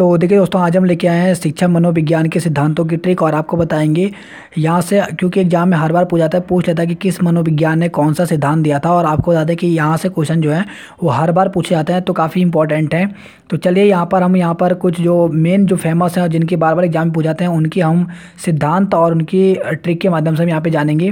तो देखिए दोस्तों आज हम लेके आए हैं शिक्षा मनोविज्ञान के सिद्धांतों की ट्रिक और आपको बताएंगे यहाँ से क्योंकि एग्जाम में हर बार पूछा जाता है पूछ लेता है कि किस मनोविज्ञान ने कौन सा सिद्धांत दिया था और आपको बता दें कि यहाँ से क्वेश्चन जो है वो हर बार पूछे जाते हैं तो काफ़ी इंपॉर्टेंट है तो चलिए यहाँ पर हम यहाँ पर कुछ जो मेन जो फेमस हैं जिनके बार बार एग्जाम पूछाते हैं उनकी हम सिद्धांत और उनकी ट्रिक के माध्यम से हम यहाँ पे जानेंगे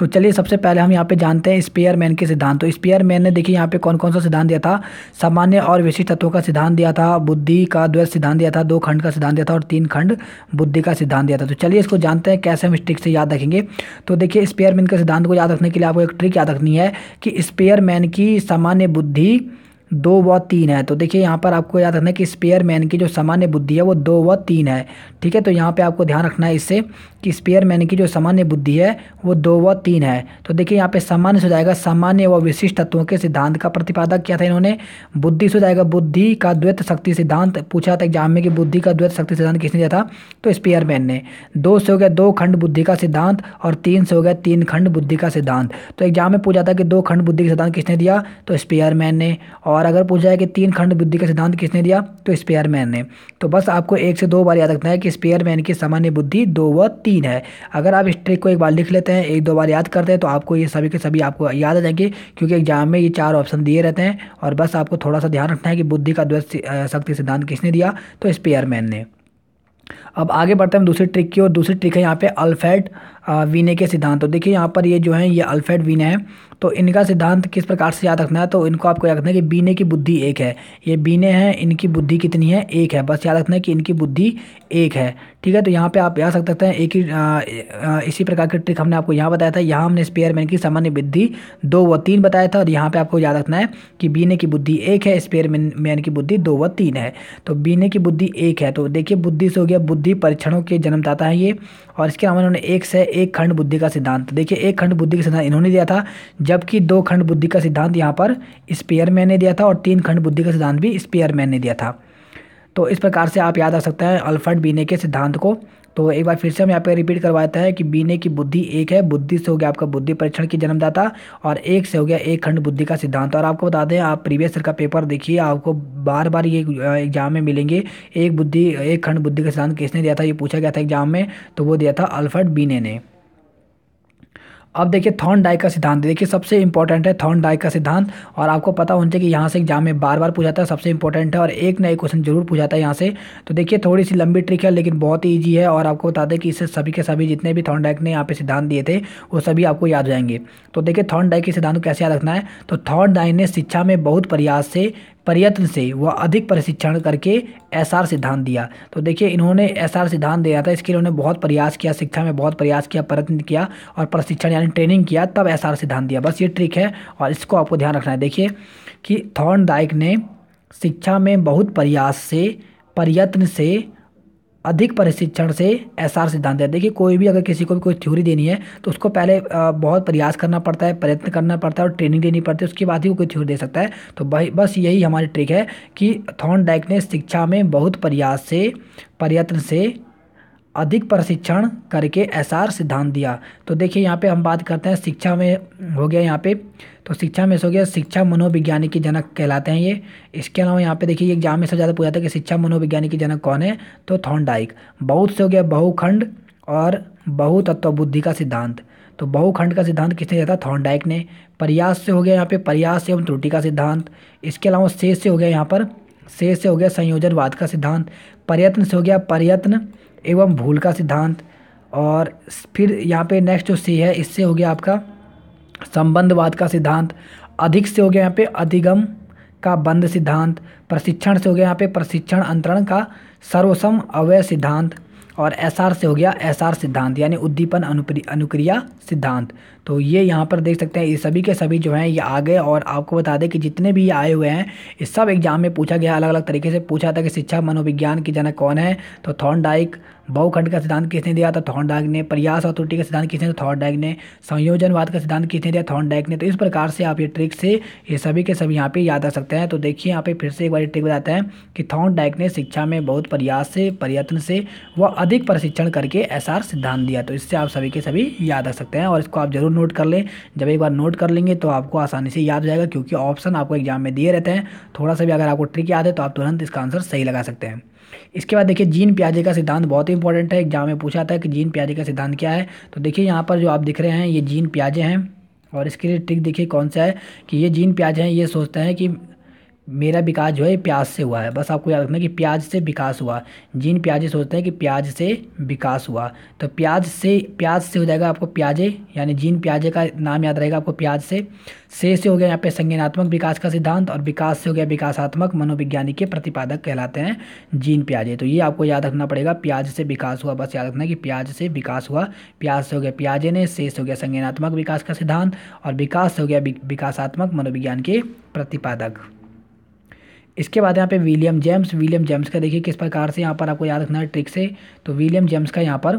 तो चलिए सबसे पहले हम यहाँ पे जानते हैं स्पेयर मैन के सिद्धांत तो स्पेयर मैन ने देखिए यहाँ पे कौन कौन सा सिद्धांत दिया था सामान्य और विशिष्ट तत्वों का सिद्धांत दिया था बुद्धि का द्वैत सिद्धांत दिया था दो खंड का सिद्धांत दिया था और तीन खंड बुद्धि का सिद्धांत दिया था तो चलिए इसको जानते हैं कैसे हम इस ट्रिक से याद रखेंगे तो देखिए स्पेयर मैन के सिद्धांत को याद रखने के लिए आपको एक ट्रिक याद रखनी है कि स्पेयर मैन की सामान्य बुद्धि दो व तीन है तो देखिए यहाँ पर आपको याद रखना है कि स्पेयर मैन की जो सामान्य बुद्धि है वो दो व तीन है ठीक है तो यहाँ पे आपको ध्यान रखना है इससे कि स्पेयर मैन की जो सामान्य बुद्धि है वो दो व तीन है तो देखिए यहाँ पे सामान्य हो जाएगा सामान्य व विशिष्ट तत्वों के सिद्धांत का प्रतिपादक किया था इन्होंने बुद्धि से जाएगा बुद्धि का द्वैत शक्ति सिद्धांत पूछा था एग्जाम में कि बुद्धि का द्वैत शक्ति सिद्धांत किसने दिया था तो स्पेयर मैन ने दो से हो गया दो खंड बुद्धि का सिद्धांत और तीन से हो गया तीन खंड बुद्धि का सिद्धांत तो एग्जाम में पूछा था कि दो खंड बुद्धि का सिद्धांत किसने दिया तो स्पेयर मैन ने और और अगर पूछा है कि तीन खंड बुद्धि का सिद्धांत किसने दिया तो स्पेयरमैन ने तो बस आपको एक से दो बार याद रखना है कि स्पेयरमैन की सामान्य बुद्धि दो व तीन है अगर आप इस ट्रिक को एक बार लिख लेते हैं एक दो बार याद करते हैं तो आपको ये सभी के सभी आपको याद आ जाएंगे क्योंकि एग्जाम में ये चार ऑप्शन दिए रहते हैं और बस आपको थोड़ा सा ध्यान रखना है कि बुद्धि का द्वैत शक्ति सिद्धांत किसने दिया तो स्पेयरमैन ने अब आगे बढ़ते हैं हम दूसरी ट्रिक की और दूसरी ट्रिक है यहाँ पे अल्फेड वीने के सिद्धांत तो देखिए यहाँ पर ये जो है ये अल्फ्रेड वीने हैं तो इनका सिद्धांत किस प्रकार से याद रखना है तो इनको आपको याद रखना है कि बीने की बुद्धि एक है ये बीने हैं इनकी बुद्धि कितनी है एक है बस याद रखना है कि इनकी बुद्धि एक है ठीक है तो यहाँ पे आप याद रख सकते हैं एक ही इसी प्रकार की ट्रिक हमने आपको यहाँ बताया था यहाँ हमने स्पेयरमैन की सामान्य बुद्धि दो व तीन बताया था और यहाँ पर आपको याद रखना है कि बीने की बुद्धि एक है स्पेयरमैन मैन की बुद्धि दो व तीन है तो बीने की बुद्धि एक है तो देखिए बुद्धि से हो गया बुद्धि परीक्षणों के जन्मदाता है ये और इसके अलावा उन्होंने एक से एक खंड बुद्धि का सिद्धांत देखिए एक खंड बुद्धि का सिद्धांत इन्होंने दिया था जबकि दो खंड बुद्धि का सिद्धांत यहाँ पर स्पेयरमैन ने दिया था और तीन खंड बुद्धि का सिद्धांत भी स्पेयरमैन ने दिया था तो इस प्रकार से आप याद आ सकते हैं अल्फर्ड बीने के सिद्धांत को तो एक बार फिर से हम यहाँ पे रिपीट करवाते है कि बीने की बुद्धि एक है बुद्धि से हो गया आपका बुद्धि परीक्षण की जन्मदाता और एक से हो गया एक खंड बुद्धि का सिद्धांत और आपको बता दें आप प्रीवियस का पेपर देखिए आपको बार बार ये एग्जाम में मिलेंगे एक बुद्धि एक खंड बुद्धि का सिद्धांत किसने दिया था ये पूछा गया था एग्जाम में तो वो दिया था अल्फर्ड बीने ने अब देखिए थॉर्न डाई का सिद्धांत देखिए सबसे इंपॉर्टेंट है थॉर्न डाई का सिद्धांत और आपको पता होना चाहिए कि यहाँ से एग्जाम में बार बार पूछा है सबसे इंपॉर्टेंट है और एक नए क्वेश्चन जरूर पूछा है यहाँ से तो देखिए थोड़ी सी लंबी ट्रिक है लेकिन बहुत ही ईजी है और आपको बता दें कि इससे सभी के सभी जितने भी थॉर्न डाइक ने यहाँ पे सिद्धांत दिए थे वो सभी आपको याद जाएंगे तो देखिए थॉर्न डाई के सिद्धांत को कैसे याद रखना है तो थॉर्न डाई ने शिक्षा में बहुत प्रयास से प्रयत्न से वह अधिक प्रशिक्षण करके एस आर सिद्धांत दिया तो देखिए इन्होंने एस आर सिद्धांत दिया था इसके लिए उन्होंने बहुत प्रयास किया शिक्षा में बहुत प्रयास किया प्रयत्न किया और प्रशिक्षण यानी ट्रेनिंग किया तब एस आर सिद्धांत दिया बस ये ट्रिक है और इसको आपको ध्यान रखना है देखिए कि थॉर्न ने शिक्षा में बहुत प्रयास से प्रयत्न से अधिक प्रशिक्षण से एस आर सिद्धांत है देखिए कोई भी अगर किसी को भी कोई थ्योरी देनी है तो उसको पहले बहुत प्रयास करना पड़ता है प्रयत्न करना पड़ता है और ट्रेनिंग देनी पड़ती है उसके बाद ही वो कोई थ्योरी दे सकता है तो भाई बस यही हमारी ट्रिक है कि थॉन डाइक ने शिक्षा में बहुत प्रयास से प्रयत्न से अधिक प्रशिक्षण करके एस आर सिद्धांत दिया तो देखिए यहाँ पे हम बात करते हैं शिक्षा में हो गया यहाँ पे तो शिक्षा में से हो गया शिक्षा मनोविज्ञानी के जनक कहलाते हैं ये इसके अलावा यहाँ पे देखिए एग्जाम में सबसे ज़्यादा पूछा जाता है कि शिक्षा मनोविज्ञानी के जनक कौन है तो थॉन्डाइक बहुत से हो गया बहुखंड और बहुतत्व बुद्धि का सिद्धांत तो बहुखंड का सिद्धांत किसने दिया था थॉन्डाइक ने प्रयास से हो गया यहाँ पे प्रयास एवं त्रुटि का सिद्धांत इसके अलावा शेष से हो गया यहाँ पर से से हो गया संयोजनवाद का सिद्धांत प्रयत्न से हो गया प्रयत्न एवं भूल का सिद्धांत और फिर यहाँ पे नेक्स्ट जो सी है इससे हो गया आपका संबंधवाद का सिद्धांत अधिक से हो गया यहाँ पे अधिगम का बंद सिद्धांत प्रशिक्षण से हो गया यहाँ पे प्रशिक्षण अंतरण का सर्वसम अवय सिद्धांत और एसआर से हो गया एसआर सिद्धांत यानी उद्दीपन अनुक्रिया सिद्धांत तो ये यहाँ पर देख सकते हैं ये सभी के सभी जो हैं ये आ गए और आपको बता दें कि जितने भी ये आए हुए हैं ये सब एग्जाम में पूछा गया अलग अलग तरीके से पूछा था कि शिक्षा मनोविज्ञान की जनक कौन है तो थॉर्नडाइक बहुखंड का सिद्धांत किसने दिया था थॉर्नडाइक ने प्रयास और त्रुटि का सिद्धांत किसने थॉर्नडाइक ने संयोजनवाद का सिद्धांत किसने दिया थॉर्नडाइक ने तो इस प्रकार से आप ये ट्रिक से ये सभी के सभी यहाँ पे याद रख सकते हैं तो देखिए यहाँ पे फिर से एक बार ट्रिक बताते हैं कि थॉर्नडाइक ने शिक्षा में बहुत प्रयास से प्रयत्न से व अधिक प्रशिक्षण करके ऐसा सिद्धांत दिया तो इससे आप सभी के सभी याद रख सकते हैं और इसको आप जरूर नोट कर लें जब एक बार नोट कर लेंगे तो आपको आसानी से याद हो जाएगा क्योंकि ऑप्शन आपको एग्जाम में दिए रहते हैं थोड़ा सा भी अगर आपको ट्रिक याद है तो आप तुरंत इसका आंसर सही लगा सकते हैं इसके बाद देखिए जीन प्याजे का सिद्धांत बहुत ही इंपॉर्टेंट है एग्जाम में पूछा था कि जीन प्याजे का सिद्धांत क्या है तो देखिए यहाँ पर जो आप दिख रहे हैं ये जीन प्याजे हैं और इसके लिए ट्रिक देखिए कौन सा है कि ये जीन प्याजे हैं ये सोचते हैं कि मेरा विकास जो है प्याज से हुआ है बस आपको याद रखना कि प्याज से विकास हुआ जिन प्याजे सोचते हैं कि प्याज से विकास हुआ तो प्याज से प्याज से हो जाएगा आपको प्याजे यानी जिन प्याजे का नाम याद रहेगा आपको प्याज से से से हो गया यहाँ पे संज्ञानात्मक विकास का सिद्धांत और विकास से हो गया विकासात्मक मनोविज्ञानी के प्रतिपादक कहलाते हैं जीन प्याजे तो ये आपको याद रखना पड़ेगा प्याज से विकास हुआ बस याद रखना कि प्याज से विकास हुआ प्याज से हो गया प्याजे ने से से हो गया संज्ञानात्मक विकास का सिद्धांत और विकास से हो गया विकासात्मक मनोविज्ञान के प्रतिपादक इसके बाद यहाँ पे विलियम जेम्स विलियम जेम्स का देखिए किस प्रकार से यहाँ पर आपको याद रखना है ट्रिक से तो विलियम जेम्स का यहाँ पर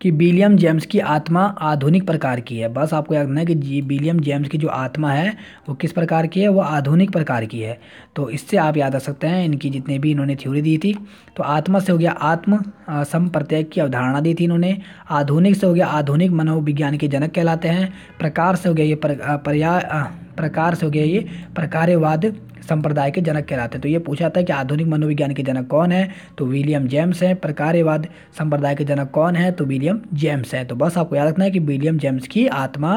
कि विलियम जेम्स की आत्मा आधुनिक प्रकार की है बस आपको याद रखना है कि जी विलियम जेम्स की जो आत्मा है वो किस प्रकार की है वो आधुनिक प्रकार की है तो इससे आप याद रख सकते हैं इनकी जितने भी इन्होंने थ्योरी दी थी तो आत्मा से हो गया आत्म समप्रत्यय की अवधारणा दी थी इन्होंने आधुनिक से हो गया आधुनिक मनोविज्ञान के जनक कहलाते हैं प्रकार से हो गया ये पर, पर्याय प्रकार से हो गया ये प्रकारवाद संप्रदाय के जनक कहलाते हैं तो ये पूछा था कि आधुनिक मनोविज्ञान के जनक कौन है तो विलियम जेम्स हैं प्रकारवाद संप्रदाय के जनक कौन है तो विलियम जेम्स है तो बस आपको याद रखना है कि विलियम जेम्स की आत्मा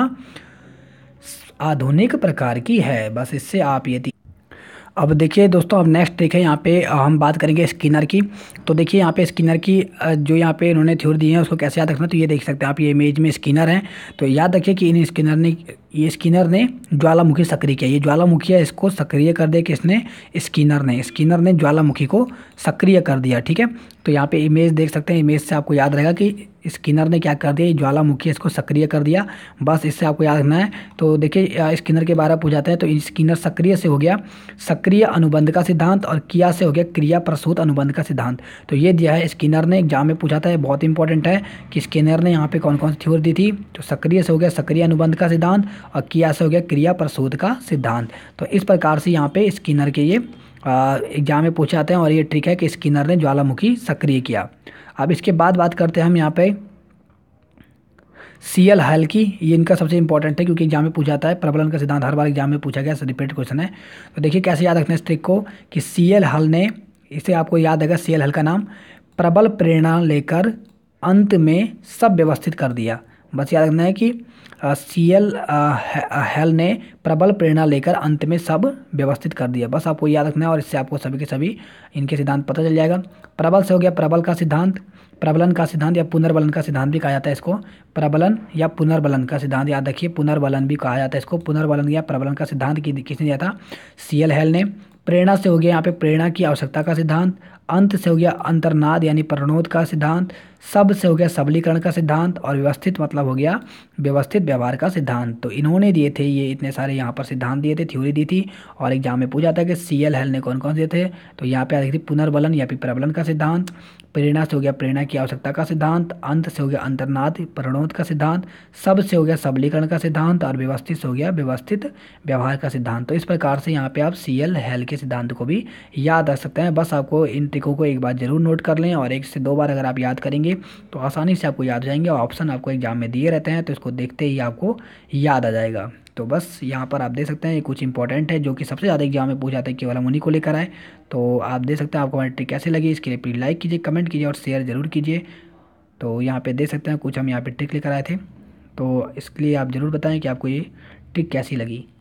आधुनिक प्रकार की है बस इससे आप ये अब देखिए दोस्तों अब नेक्स्ट देखें यहाँ पे हम बात करेंगे स्किनर की तो देखिए यहाँ पे स्किनर की जो यहाँ पे इन्होंने थ्योरी दी है उसको कैसे याद रखना तो ये देख सकते हैं आप ये इमेज में स्किनर हैं तो याद रखिए कि इन स्किनर ने ये स्किनर ने ज्वालामुखी सक्रिय किया ये ज्वालामुखी है इसको सक्रिय कर दिया किसने स्किनर ने स्किनर ने ज्वालामुखी को सक्रिय कर दिया ठीक है तो यहाँ पर इमेज देख सकते हैं इमेज से आपको याद रहेगा कि स्किनर ने क्या कर दिया ज्वालामुखी इसको सक्रिय कर दिया बस इससे आपको याद रखना है तो देखिए स्किनर के बारे में पूछा जाता है तो स्किनर सक्रिय से हो गया सक्रिय अनुबंध का सिद्धांत और किया से हो गया क्रिया प्रसूत अनुबंध का सिद्धांत तो ये दिया है स्किनर ने एग्जाम में पूछा था बहुत इंपॉर्टेंट है कि स्किनर ने यहाँ पर कौन कौन सी थ्योरी दी थी तो सक्रिय से हो गया सक्रिय अनुबंध का सिद्धांत और किया से हो गया क्रिया प्रसूत का सिद्धांत तो इस प्रकार से यहाँ पे स्किनर के ये एग्जाम में पूछाते हैं और ये ट्रिक है कि स्किनर ने ज्वालामुखी सक्रिय किया अब इसके बाद बात करते हैं हम यहाँ पे सी एल हल की ये इनका सबसे इंपॉर्टेंट है क्योंकि एग्जाम में पूछा जाता है प्रबलन का सिद्धांत हर बार एग्जाम में पूछा गया रिपीट क्वेश्चन है तो देखिए कैसे याद रखना है इस ट्रिक को कि सी एल हल ने इसे आपको याद आएगा सी एल हल का नाम प्रबल प्रेरणा लेकर अंत में सब व्यवस्थित कर दिया बस याद रखना है कि सी एल हेल ने प्रबल प्रेरणा लेकर अंत में सब व्यवस्थित कर दिया बस आपको याद रखना है और इससे आपको सभी के सभी इनके सिद्धांत पता चल जाएगा प्रबल से हो गया प्रबल का सिद्धांत प्रबलन का सिद्धांत या पुनर्बलन का सिद्धांत भी कहा जाता है इसको प्रबलन या पुनर्बलन का सिद्धांत याद रखिए पुनर्बलन भी कहा जाता है इसको पुनर्बलन या प्रबलन का सिद्धांत किसने दिया था सी एल हेल ने प्रेरणा से हो गया यहाँ पे प्रेरणा की आवश्यकता का सिद्धांत अंत से हो गया अंतर्नाद यानी प्रणोद का सिद्धांत सब से हो गया सबलीकरण का सिद्धांत और व्यवस्थित मतलब हो गया व्यवस्थित व्यवहार का सिद्धांत तो इन्होंने दिए थे ये इतने सारे यहाँ पर सिद्धांत दिए थे थ्योरी दी थी और एग्जाम में पूछा था कि सी एल हेल ने कौन कौन दिए थे तो यहाँ पे आ रही थी पुनर्बलन या फिर प्रबलन का सिद्धांत प्रेरणा से हो गया प्रेरणा की आवश्यकता का सिद्धांत अंत से हो गया अंतर्नाद प्रणोद का सिद्धांत सब से हो गया सबलीकरण का सिद्धांत और व्यवस्थित से हो गया व्यवस्थित व्यवहार का सिद्धांत तो इस प्रकार से यहाँ पे आप सी एल हेल के सिद्धांत को भी याद आ सकते हैं बस आपको इन ट्रिकों को एक बार ज़रूर नोट कर लें और एक से दो बार अगर आप याद करेंगे तो आसानी से आपको याद हो जाएंगे और ऑप्शन आपको एग्जाम में दिए रहते हैं तो इसको देखते ही आपको याद आ जाएगा तो बस यहाँ पर आप देख सकते हैं ये कुछ इंपॉर्टेंट है जो कि सबसे ज़्यादा एग्जाम में पूछा जाता है केवल हम उन्हीं को लेकर आए तो आप देख सकते हैं आपको हमारी ट्रिक कैसे लगी इसके लिए प्लीज़ लाइक कीजिए कमेंट कीजिए और शेयर ज़रूर कीजिए तो यहाँ पे देख सकते हैं कुछ हम यहाँ पे ट्रिक लेकर आए थे तो इसके लिए आप ज़रूर बताएं कि आपको ये ट्रिक कैसी लगी